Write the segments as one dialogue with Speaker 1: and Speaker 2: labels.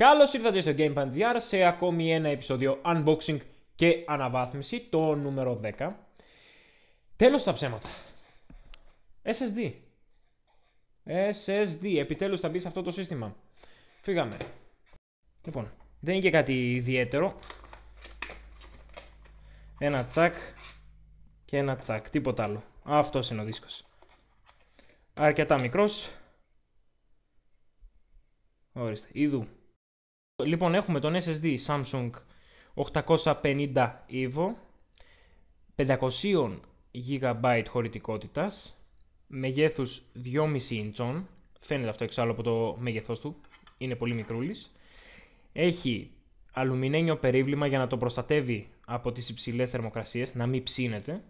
Speaker 1: Καλώς ήρθατε στο GamePanGR σε ακόμη ένα επεισόδιο unboxing και αναβάθμιση, το νούμερο 10. Τέλος τα ψέματα. SSD. SSD. Επιτέλους θα μπει σε αυτό το σύστημα. Φύγαμε. Λοιπόν, δεν είναι και κάτι ιδιαίτερο. Ένα τσακ και ένα τσακ. Τίποτα άλλο. Αυτός είναι ο δίσκος. Αρκετά μικρός. Ορίστε. είδου. Λοιπόν, έχουμε τον SSD Samsung 850 EVO 500 GB χωρητικότητας μεγέθους 2,5 ίντσων φαίνεται αυτό εξάλλου από το μέγεθός του είναι πολύ μικρούλης έχει αλουμινένιο περίβλημα για να το προστατεύει από τις υψηλές θερμοκρασίες να μην ψήνεται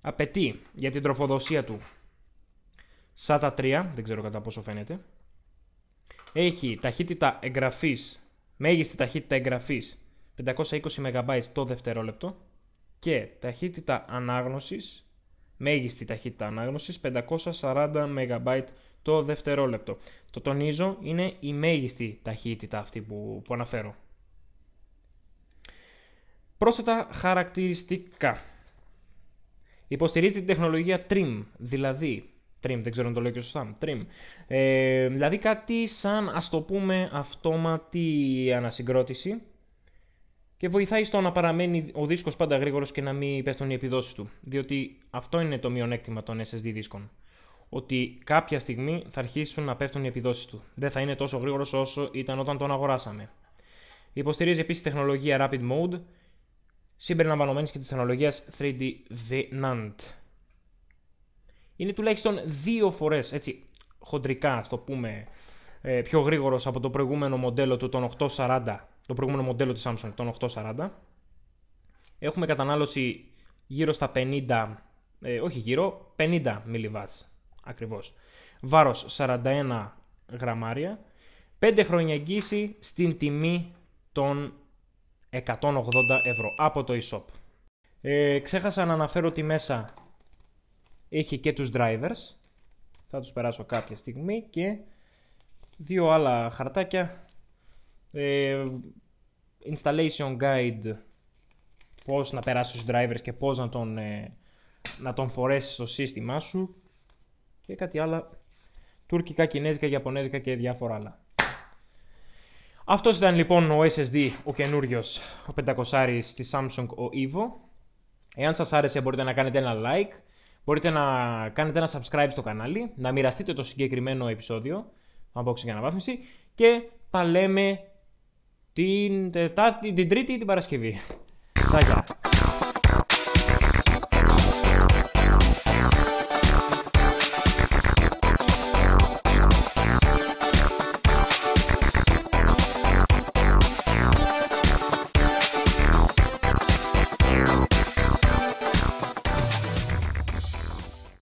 Speaker 1: απαιτεί για την τροφοδοσία του SATA 3 δεν ξέρω κατά πόσο φαίνεται έχει ταχύτητα εγγραφής, μέγιστη ταχύτητα εγγραφής 520 MB το δευτερόλεπτο και ταχύτητα ανάγνωσης, μέγιστη ταχύτητα ανάγνωσης 540 MB το δευτερόλεπτο. Το τονίζω είναι η μέγιστη ταχύτητα αυτή που, που αναφέρω. Πρόσθετα χαρακτηριστικά. Υποστηρίζει την τεχνολογία TRIM, δηλαδή Trim, δεν ξέρω αν το λέω και σωστά. Trim. Ε, δηλαδή κάτι σαν ας το πούμε αυτόματη ανασυγκρότηση και βοηθάει στο να παραμένει ο δίσκος πάντα γρήγορος και να μην πέφτουν οι επιδόσεις του. Διότι αυτό είναι το μειονέκτημα των SSD δίσκων. Ότι κάποια στιγμή θα αρχίσουν να πέφτουν οι επιδόσεις του. Δεν θα είναι τόσο γρήγορος όσο ήταν όταν τον αγοράσαμε. Υποστηρίζει επίσης τεχνολογία Rapid Mode, συμπεριλαμβανομένης και της τεχνολογίας 3D V-NAND είναι τουλάχιστον δύο φορές έτσι χοντρικά, ας το πούμε, ε, πιο γρήγορος από το προηγούμενο μοντέλο του, τον 840, το προηγούμενο μοντέλο της Samsung, τον 840. Έχουμε κατανάλωση γύρω στα 50, ε, όχι γύρω, 50 mW ακριβώς. Βάρος 41 γραμμάρια, 5 χρόνια εγγύηση στην τιμή των 180 ευρώ από το eShop. Ε, ξέχασα να αναφέρω ότι μέσα έχει και τους drivers, θα τους περάσω κάποια στιγμή και δύο άλλα χαρτάκια. Ε, installation guide, πώς να περάσεις τους drivers και πώς να τον, ε, να τον φορέσεις στο σύστημά σου και κάτι άλλα τουρκικά, κινέζικα, ιαπωνέζικα και διάφορα άλλα. Αυτός ήταν λοιπόν ο SSD, ο καινούριος, ο 500 της Samsung, ο EVO. Εάν σας άρεσε μπορείτε να κάνετε ένα like, Μπορείτε να κάνετε ένα subscribe στο κανάλι, να μοιραστείτε το συγκεκριμένο επεισόδιο, unboxing και αναβάθμιση και τα λέμε την, τετά, την Τρίτη ή την Παρασκευή. Γεια.